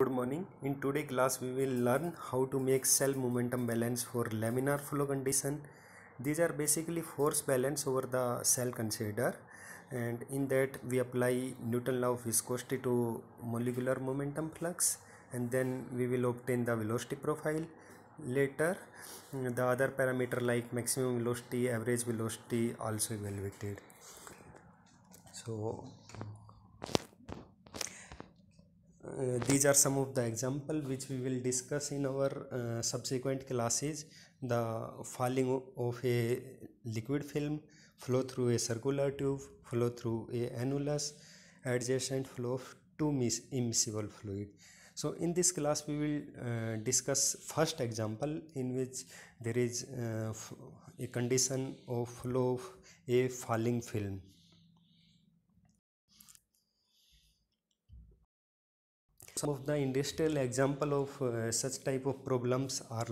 Good morning. In today class we will learn how to make cell momentum balance for laminar flow condition. These are basically force balance over the cell consider and in that we apply Newton law of viscosity to molecular momentum flux and then we will obtain the velocity profile. Later the other parameter like maximum velocity, average velocity also evaluated. So uh, these are some of the example which we will discuss in our uh, subsequent classes the falling of a liquid film flow through a circular tube flow through a annulus adjacent flow of two immiscible fluid so in this class we will uh, discuss first example in which there is uh, a condition of flow of a falling film Some of the industrial example of uh, such type of problems are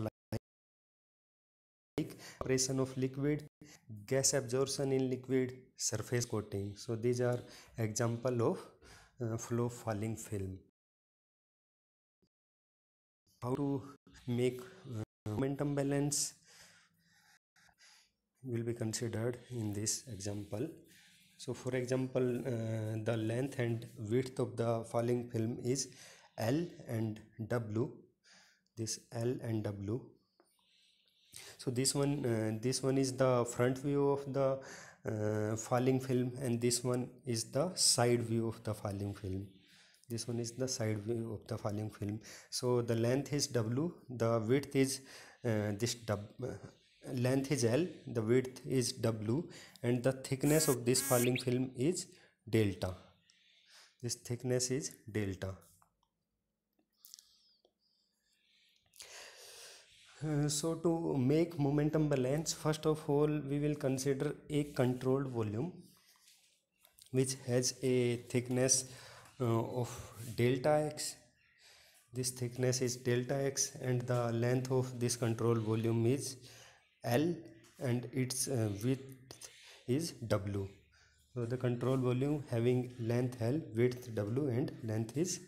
like operation of liquid, gas absorption in liquid, surface coating. So these are example of uh, flow falling film. How to make uh, momentum balance will be considered in this example. So for example, uh, the length and width of the falling film is L and W this L and W so this one uh, this one is the front view of the uh, falling film and this one is the side view of the falling film this one is the side view of the falling film so the length is W the width is uh, this w, uh, length is L the width is W and the thickness of this falling film is delta this thickness is delta Uh, so to make momentum balance first of all we will consider a controlled volume which has a thickness uh, of delta x this thickness is delta x and the length of this control volume is l and its uh, width is w so the control volume having length l width w and length is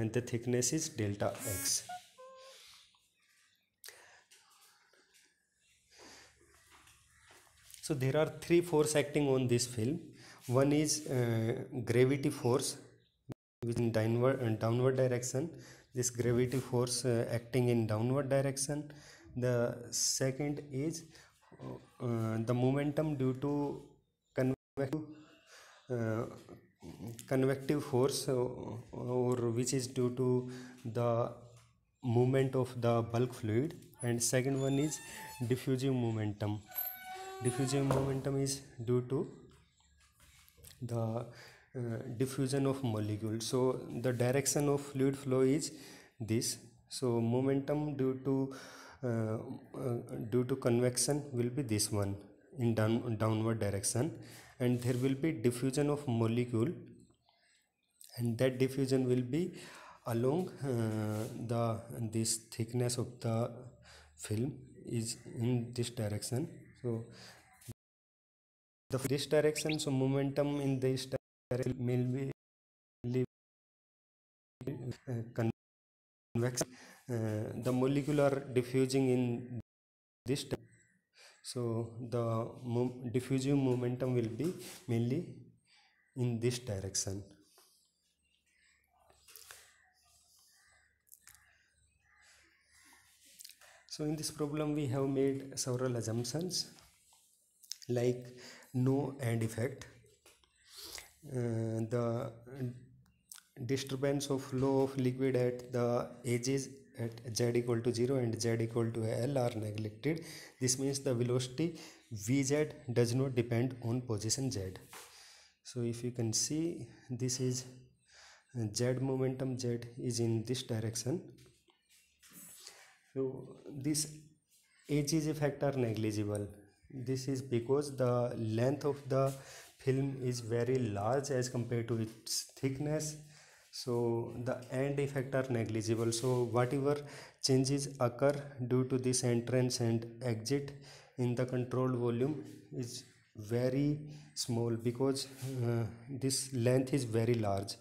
and the thickness is delta x So there are three force acting on this film. One is uh, gravity force which in downward, uh, downward direction. This gravity force uh, acting in downward direction. The second is uh, the momentum due to convective, uh, convective force uh, or which is due to the movement of the bulk fluid and second one is diffusive momentum diffusive momentum is due to the uh, diffusion of molecule so the direction of fluid flow is this so momentum due to uh, uh, due to convection will be this one in down, downward direction and there will be diffusion of molecule and that diffusion will be along uh, the this thickness of the film is in this direction so the this direction so momentum in this direction will be uh, convex uh, the molecular diffusing in this so the mo diffusive momentum will be mainly in this direction So in this problem we have made several assumptions like no end effect, uh, the disturbance of flow of liquid at the edges at z equal to 0 and z equal to L are neglected. This means the velocity Vz does not depend on position z. So if you can see this is uh, z momentum z is in this direction so this age is a factor negligible. This is because the length of the film is very large as compared to its thickness so the end effect are negligible so whatever changes occur due to this entrance and exit in the control volume is very small because uh, this length is very large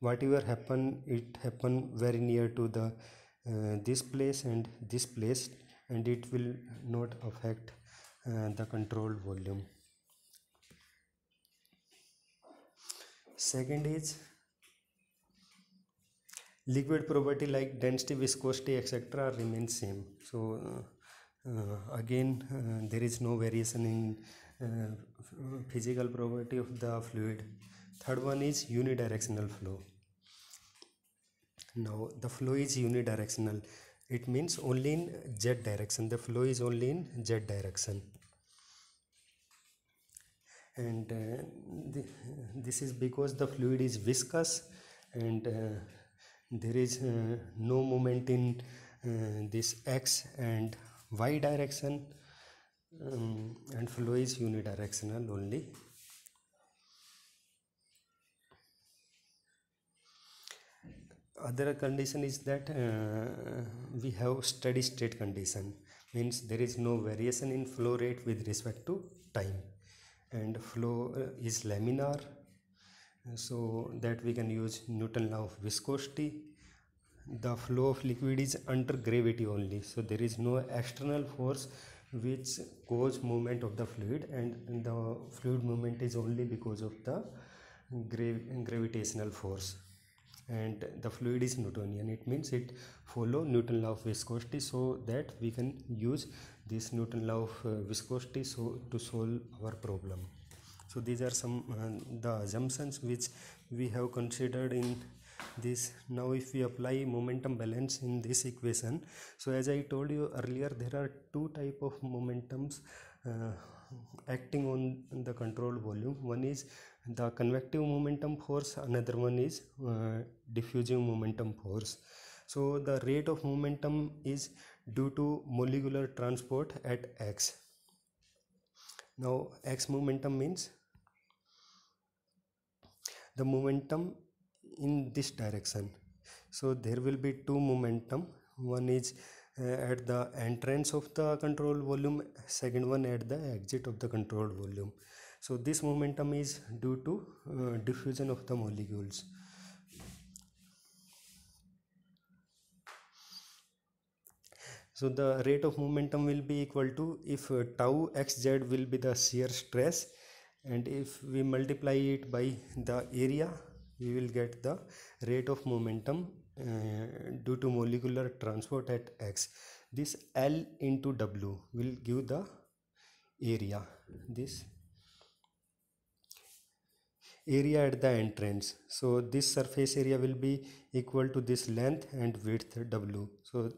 whatever happen it happen very near to the uh, this place and this place and it will not affect uh, the control volume second is liquid property like density viscosity etc remain same so uh, uh again uh, there is no variation in physical property of the fluid third one is unidirectional flow now the flow is unidirectional. It means only in z direction. The flow is only in z direction. And uh, th this is because the fluid is viscous and uh, there is uh, no moment in uh, this x and y direction um, and flow is unidirectional only other condition is that uh, we have steady state condition means there is no variation in flow rate with respect to time and flow uh, is laminar so that we can use newton law of viscosity the flow of liquid is under gravity only so there is no external force which cause movement of the fluid and the fluid movement is only because of the gra gravitational force and the fluid is newtonian it means it follow newton law of viscosity so that we can use this newton law of uh, viscosity so to solve our problem so these are some uh, the assumptions which we have considered in this now if we apply momentum balance in this equation so as i told you earlier there are two type of momentums uh, acting on the control volume one is the convective momentum force another one is uh, momentum force so the rate of momentum is due to molecular transport at x now x momentum means the momentum in this direction so there will be two momentum one is uh, at the entrance of the control volume second one at the exit of the control volume so this momentum is due to uh, diffusion of the molecules so the rate of momentum will be equal to if uh, tau xz will be the shear stress and if we multiply it by the area we will get the rate of momentum uh, due to molecular transport at x this l into w will give the area this area at the entrance so this surface area will be equal to this length and width w so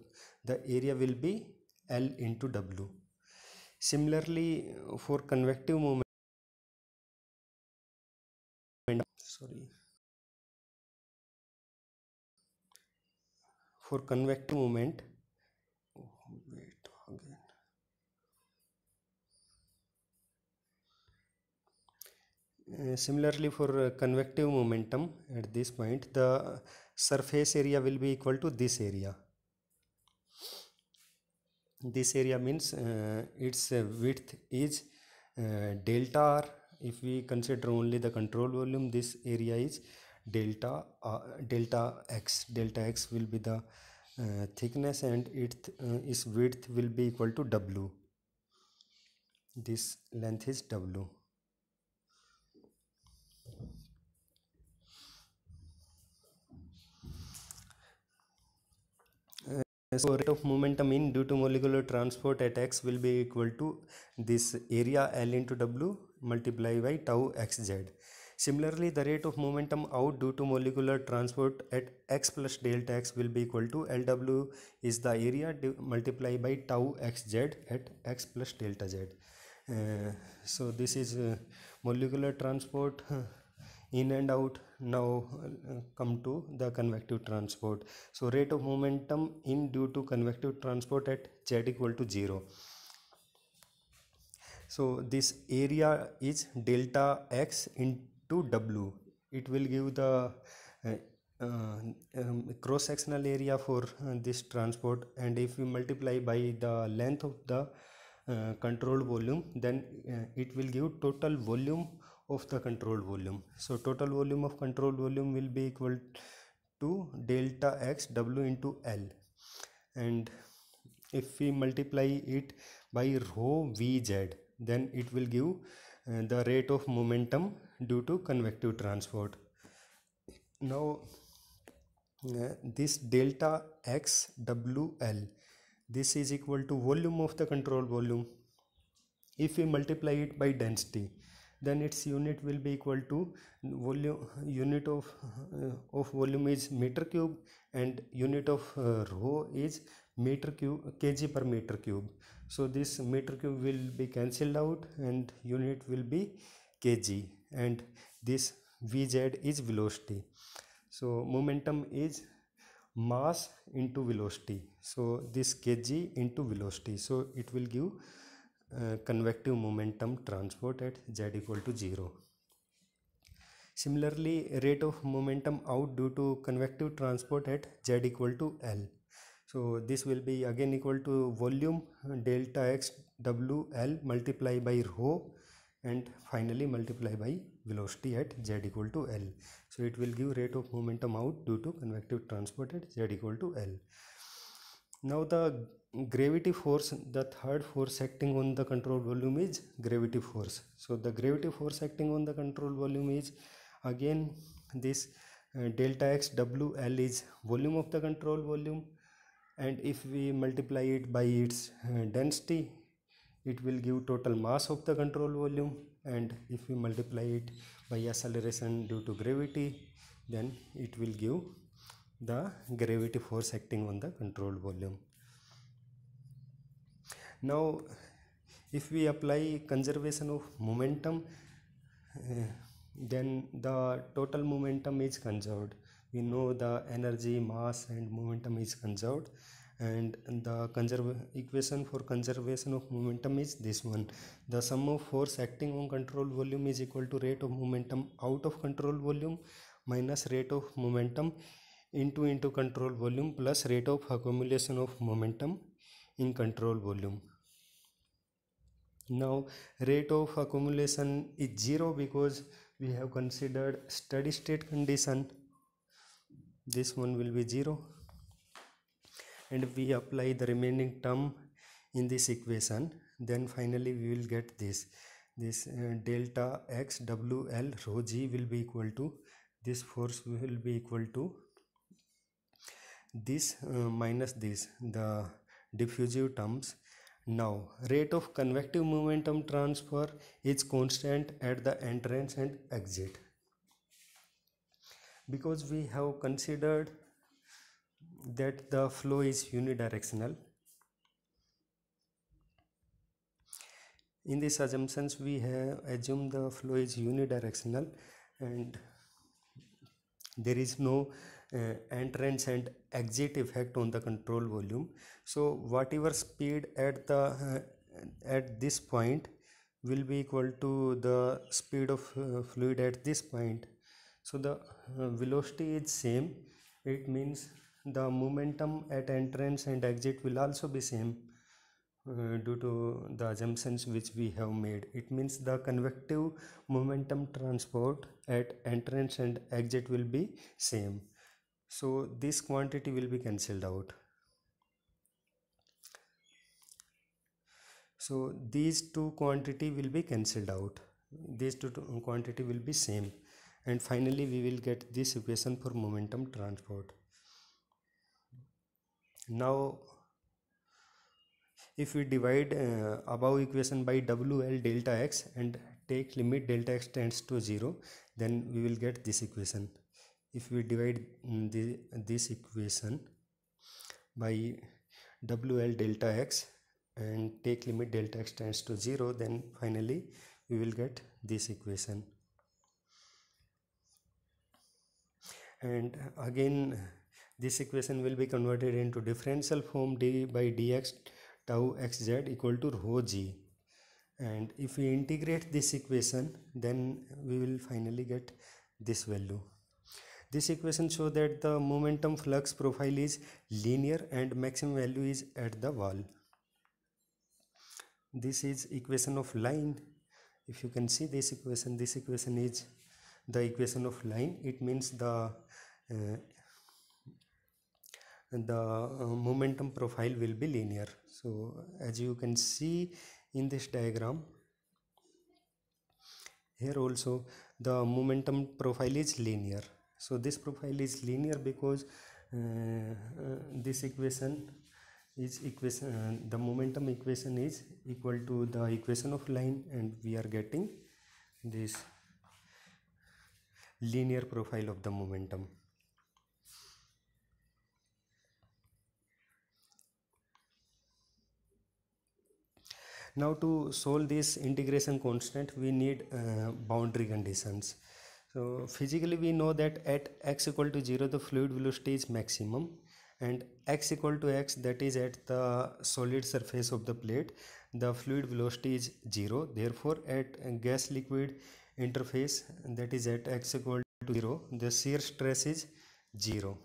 the area will be l into w similarly for convective moment sorry for convective moment Uh, similarly for uh, convective momentum at this point the surface area will be equal to this area this area means uh, its uh, width is uh, delta r if we consider only the control volume this area is delta uh, delta x delta x will be the thickness and it its width will be equal to w this length is w So rate of momentum in due to molecular transport at x will be equal to this area L into W multiply by tau xz. Similarly, the rate of momentum out due to molecular transport at x plus delta x will be equal to Lw is the area multiply by tau xz at x plus delta z. Uh, so this is uh, molecular transport in and out now uh, come to the convective transport so rate of momentum in due to convective transport at z equal to 0 so this area is delta x into w it will give the uh, uh um, cross sectional area for uh, this transport and if we multiply by the length of the uh, controlled volume then uh, it will give total volume of the controlled volume so total volume of controlled volume will be equal to delta x w into l and if we multiply it by rho vz then it will give uh, the rate of momentum due to convective transport now uh, this delta x w l, this is equal to volume of the control volume if we multiply it by density then its unit will be equal to volume unit of uh, of volume is meter cube and unit of uh, rho is meter cube kg per meter cube so this meter cube will be cancelled out and unit will be kg and this vz is velocity so momentum is mass into velocity so this kg into velocity so it will give uh, convective momentum transport at z equal to 0. Similarly, rate of momentum out due to convective transport at z equal to L. So this will be again equal to volume delta x WL multiply by rho and finally multiply by velocity at z equal to L. So it will give rate of momentum out due to convective transport at z equal to L now the gravity force the third force acting on the control volume is gravity force so the gravity force acting on the control volume is again this uh, delta x w l is volume of the control volume and if we multiply it by its uh, density it will give total mass of the control volume and if we multiply it by acceleration due to gravity then it will give the gravity force acting on the controlled volume. Now if we apply conservation of momentum uh, then the total momentum is conserved. We know the energy, mass and momentum is conserved and the equation for conservation of momentum is this one the sum of force acting on control volume is equal to rate of momentum out of control volume minus rate of momentum into into control volume plus rate of accumulation of momentum in control volume now rate of accumulation is zero because we have considered steady state condition this one will be zero and we apply the remaining term in this equation then finally we will get this this uh, delta x w l rho g will be equal to this force will be equal to this uh, minus this the diffusive terms now rate of convective momentum transfer is constant at the entrance and exit because we have considered that the flow is unidirectional in these assumptions we have assumed the flow is unidirectional and there is no uh, entrance and exit effect on the control volume so whatever speed at the uh, at this point will be equal to the speed of uh, fluid at this point so the uh, velocity is same it means the momentum at entrance and exit will also be same uh, due to the assumptions which we have made it means the convective momentum transport at entrance and exit will be same so this quantity will be cancelled out so these two quantity will be cancelled out these two, quantity will be same and finally we will get this equation for momentum transport now if we divide uh, above equation by wl delta x and take limit delta x tends to 0 then we will get this equation if we divide mm, the, this equation by wl delta x and take limit delta x tends to 0 then finally we will get this equation and again this equation will be converted into differential form d by dx tau xz equal to rho g and if we integrate this equation then we will finally get this value this equation shows that the momentum flux profile is linear and maximum value is at the wall. This is equation of line. If you can see this equation, this equation is the equation of line. It means the uh, the uh, momentum profile will be linear. So as you can see in this diagram, here also the momentum profile is linear so this profile is linear because uh, uh, this equation is equation uh, the momentum equation is equal to the equation of line and we are getting this linear profile of the momentum now to solve this integration constant we need uh, boundary conditions so physically we know that at x equal to 0 the fluid velocity is maximum and x equal to x that is at the solid surface of the plate the fluid velocity is 0 therefore at gas liquid interface that is at x equal to 0 the shear stress is 0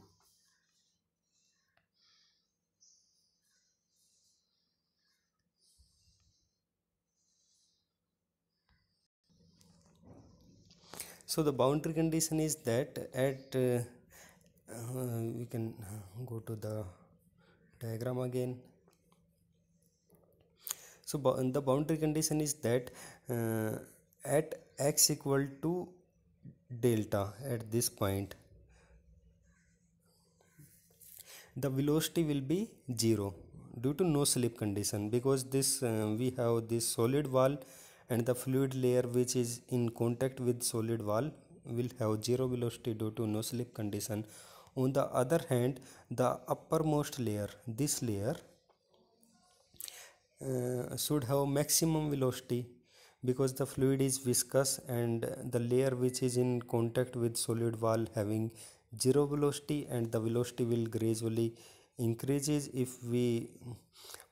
so the boundary condition is that at uh, uh, we can uh, go to the diagram again so the boundary condition is that uh, at x equal to delta at this point the velocity will be zero due to no slip condition because this uh, we have this solid wall and the fluid layer which is in contact with solid wall will have zero velocity due to no slip condition on the other hand the uppermost layer this layer uh, should have maximum velocity because the fluid is viscous and the layer which is in contact with solid wall having zero velocity and the velocity will gradually increases if we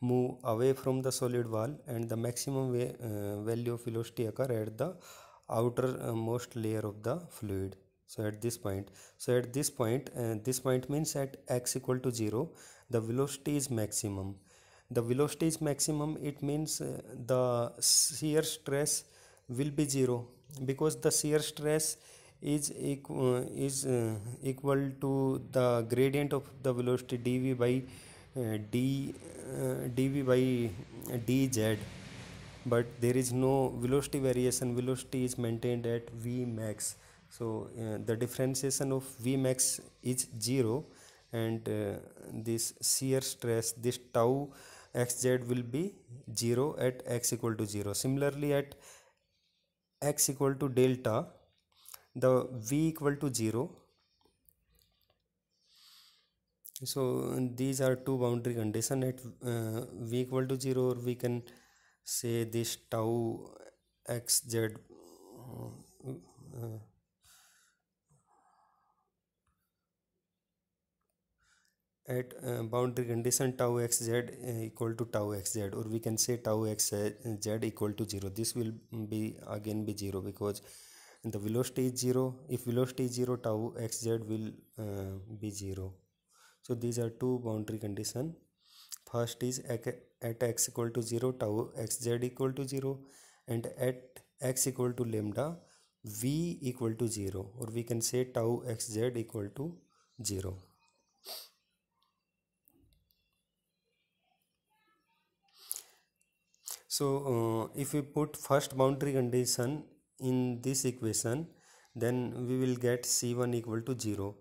move away from the solid wall and the maximum way, uh, value of velocity occur at the outermost uh, layer of the fluid so at this point so at this point uh, this point means at x equal to 0 the velocity is maximum the velocity is maximum it means uh, the shear stress will be 0 because the shear stress is, equal is uh, equal to the gradient of the velocity dv by uh, d uh, dv by uh, dz but there is no velocity variation velocity is maintained at v max so uh, the differentiation of v max is zero and uh, this shear stress this tau xz will be 0 at x equal to 0 similarly at x equal to delta the v equal to 0 so these are two boundary condition at uh, v equal to 0 or we can say this tau xz uh, at uh, boundary condition tau xz uh, equal to tau xz or we can say tau xz uh, equal to 0 this will be again be 0 because and the velocity is 0 if velocity is 0 tau xz will uh, be 0 so these are two boundary condition first is at x equal to 0 tau xz equal to 0 and at x equal to lambda v equal to 0 or we can say tau xz equal to 0 so uh, if we put first boundary condition in this equation then we will get c1 equal to 0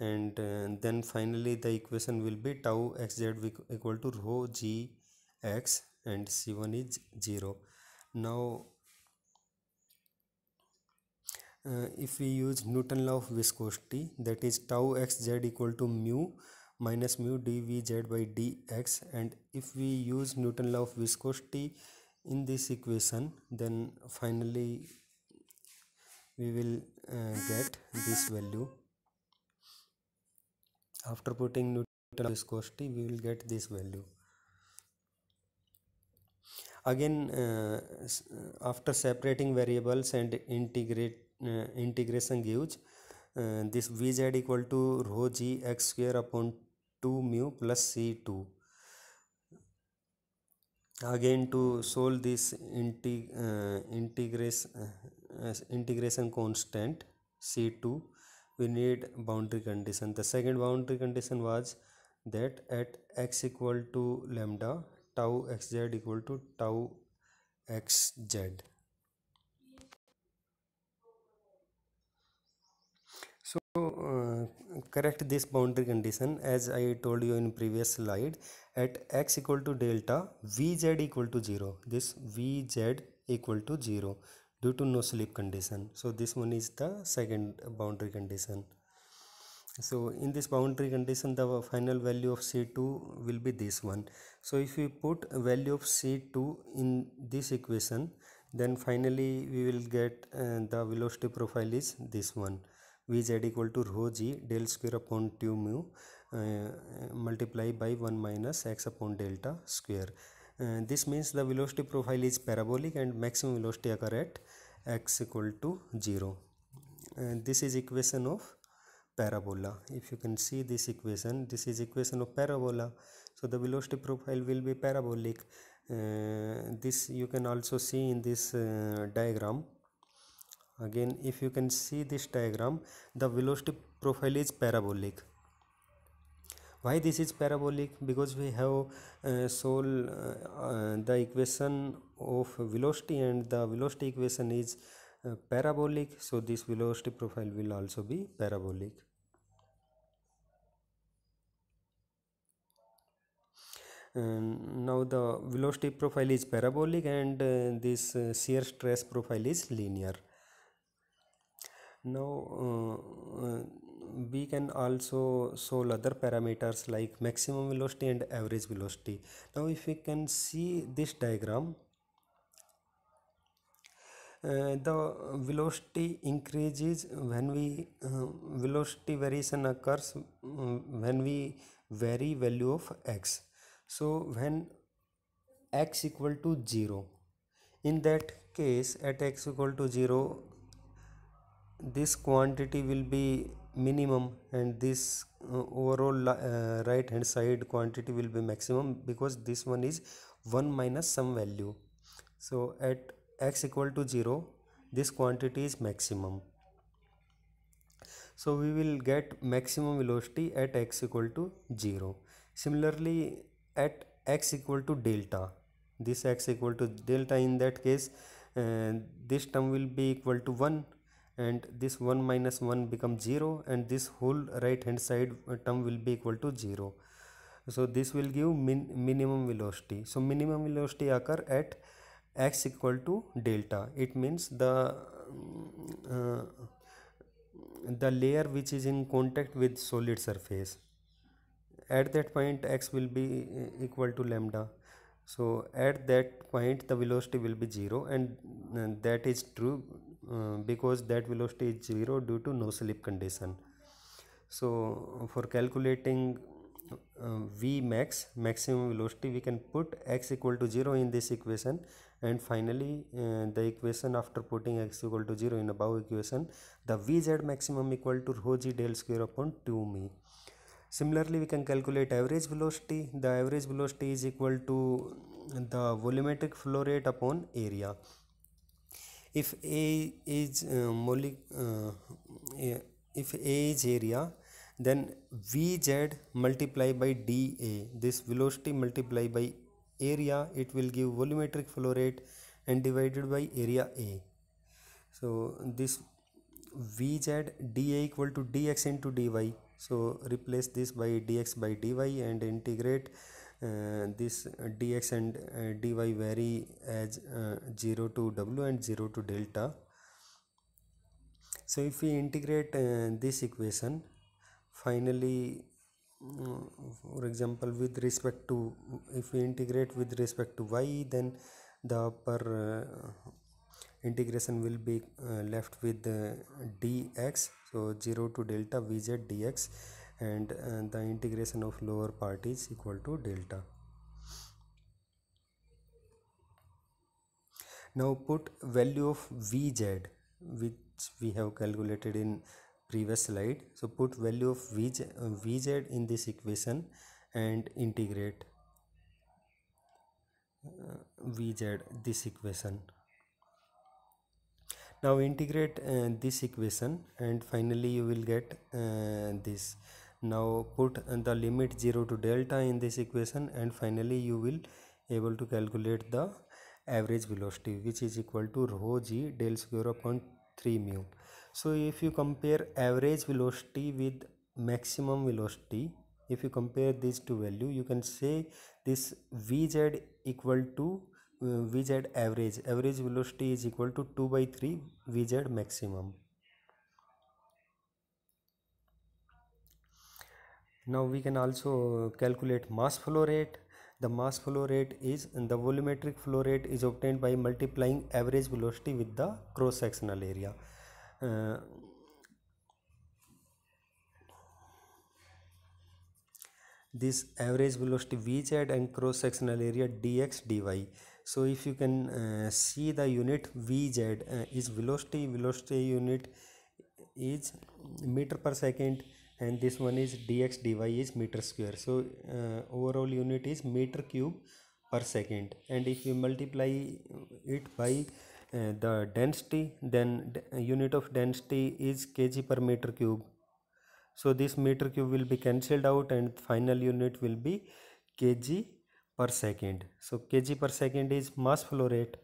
and uh, then finally the equation will be tau xz equal to rho g x and c1 is 0 now uh, if we use newton law of viscosity that is tau xz equal to mu minus mu dvz by dx and if we use newton law of viscosity in this equation then finally we will uh, get this value after putting Newton viscosity we will get this value again uh, uh, after separating variables and integrate uh, integration gives uh, this vz equal to rho g x square upon 2 mu plus c2 again to solve this integ uh, integration uh, as integration constant c2 we need boundary condition the second boundary condition was that at x equal to lambda tau xz equal to tau xz so uh, correct this boundary condition as i told you in previous slide at x equal to delta vz equal to 0 this vz equal to 0 due to no slip condition so this one is the second boundary condition so in this boundary condition the final value of c2 will be this one so if we put value of c2 in this equation then finally we will get uh, the velocity profile is this one vz equal to rho g del square upon 2 mu uh, by 1 minus x upon delta square uh, this means the velocity profile is parabolic and maximum velocity occur at x equal to 0. And uh, this is equation of parabola. If you can see this equation, this is equation of parabola. So the velocity profile will be parabolic. Uh, this you can also see in this uh, diagram again if you can see this diagram the velocity profile is parabolic why this is parabolic because we have uh, solved uh, uh, the equation of velocity and the velocity equation is uh, parabolic so this velocity profile will also be parabolic and now the velocity profile is parabolic and uh, this uh, shear stress profile is linear now uh, uh we can also solve other parameters like maximum velocity and average velocity now if we can see this diagram uh, the velocity increases when we uh, velocity variation occurs mm, when we vary value of x so when x equal to 0 in that case at x equal to 0 this quantity will be minimum and this uh, overall uh, right hand side quantity will be maximum because this one is 1 minus some value so at x equal to 0 this quantity is maximum so we will get maximum velocity at x equal to 0 similarly at x equal to delta this x equal to delta in that case uh, this term will be equal to 1 and this 1 minus 1 becomes 0 and this whole right hand side uh, term will be equal to 0 so this will give min minimum velocity so minimum velocity occur at x equal to delta it means the uh, the layer which is in contact with solid surface at that point x will be uh, equal to lambda so at that point the velocity will be 0 and, and that is true uh, because that velocity is zero due to no slip condition so for calculating uh, v max maximum velocity we can put x equal to 0 in this equation and finally uh, the equation after putting x equal to 0 in above equation the vz maximum equal to rho g del square upon 2 m. similarly we can calculate average velocity the average velocity is equal to the volumetric flow rate upon area if a is uh, uh, if a is area then vz multiply by da this velocity multiply by area it will give volumetric flow rate and divided by area a so this vz da equal to dx into dy so replace this by dx by dy and integrate uh, this dx and uh, dy vary as uh, 0 to w and 0 to delta so if we integrate this equation finally mm, for example with respect to if we integrate with respect to y then the upper uh, integration will be uh, left with uh, dx so 0 to delta vz dx and, and uh, the integration of lower part is equal to delta now put value of vz which we have calculated in previous slide so put value of vz, VZ in this equation and integrate uh, vz this equation now integrate uh, this equation and finally you will get uh, this now put the limit 0 to delta in this equation and finally you will able to calculate the average velocity which is equal to rho g del square upon 3 mu so if you compare average velocity with maximum velocity if you compare these two value you can say this vz equal to uh, vz average average velocity is equal to 2 by 3 vz maximum now we can also calculate mass flow rate the mass flow rate is the volumetric flow rate is obtained by multiplying average velocity with the cross sectional area uh, this average velocity vz and cross sectional area dx dy so if you can uh, see the unit vz uh, is velocity velocity unit is meter per second and this one is dx dy is meter square so uh, overall unit is meter cube per second and if you multiply it by uh, the density then unit of density is kg per meter cube so this meter cube will be cancelled out and final unit will be kg per second so kg per second is mass flow rate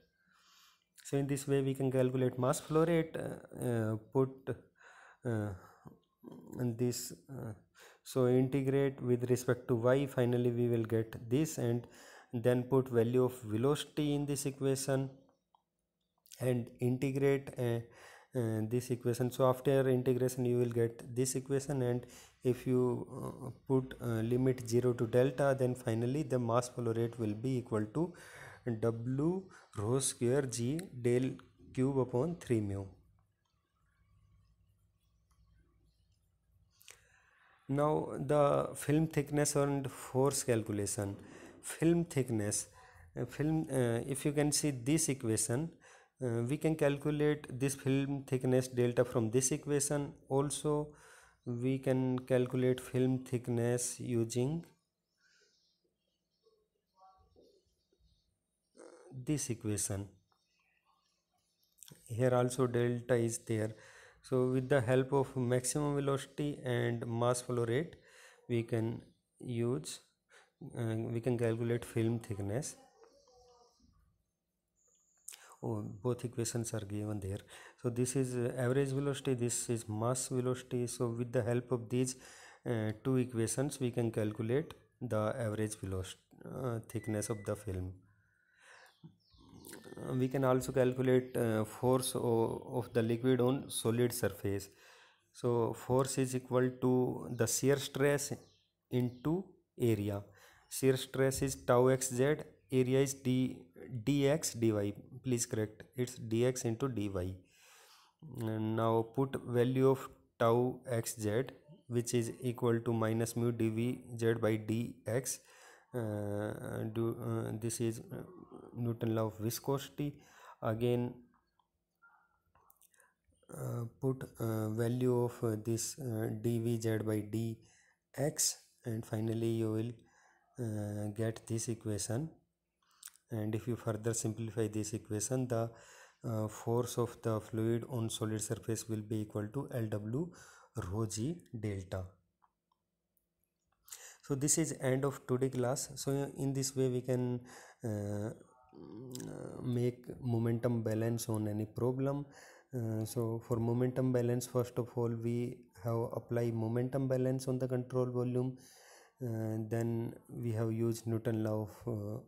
so in this way we can calculate mass flow rate uh, uh, put uh, and this uh, so integrate with respect to y finally we will get this and then put value of velocity in this equation and integrate uh, uh, this equation so after integration you will get this equation and if you uh, put uh, limit 0 to delta then finally the mass flow rate will be equal to w rho square g del cube upon 3 mu now the film thickness and force calculation film thickness uh, film uh, if you can see this equation uh, we can calculate this film thickness delta from this equation also we can calculate film thickness using this equation here also delta is there so with the help of maximum velocity and mass flow rate we can use uh, we can calculate film thickness oh, both equations are given there so this is uh, average velocity this is mass velocity so with the help of these uh, two equations we can calculate the average velocity uh, thickness of the film we can also calculate uh, force of the liquid on solid surface so force is equal to the shear stress into area shear stress is tau xz area is d dx dy please correct it's dx into dy and now put value of tau xz which is equal to minus mu dv z by dx uh, do uh, this is uh, Newton law of viscosity again uh, put uh, value of uh, this uh, dvz by dx and finally you will uh, get this equation and if you further simplify this equation the uh, force of the fluid on solid surface will be equal to lw rho g delta so this is end of today class so in this way we can make momentum balance on any problem uh, so for momentum balance first of all we have apply momentum balance on the control volume uh, then we have used newton law of uh,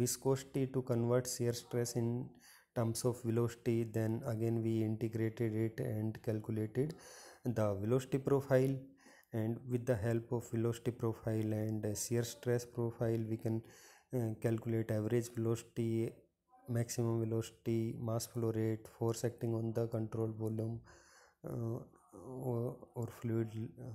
viscosity to convert shear stress in terms of velocity then again we integrated it and calculated the velocity profile and with the help of velocity profile and shear stress profile we can calculate average velocity maximum velocity mass flow rate force acting on the control volume uh, or, or, fluid uh,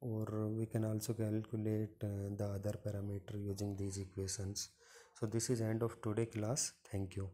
or we can also calculate uh, the other parameter using these equations so this is end of today class thank you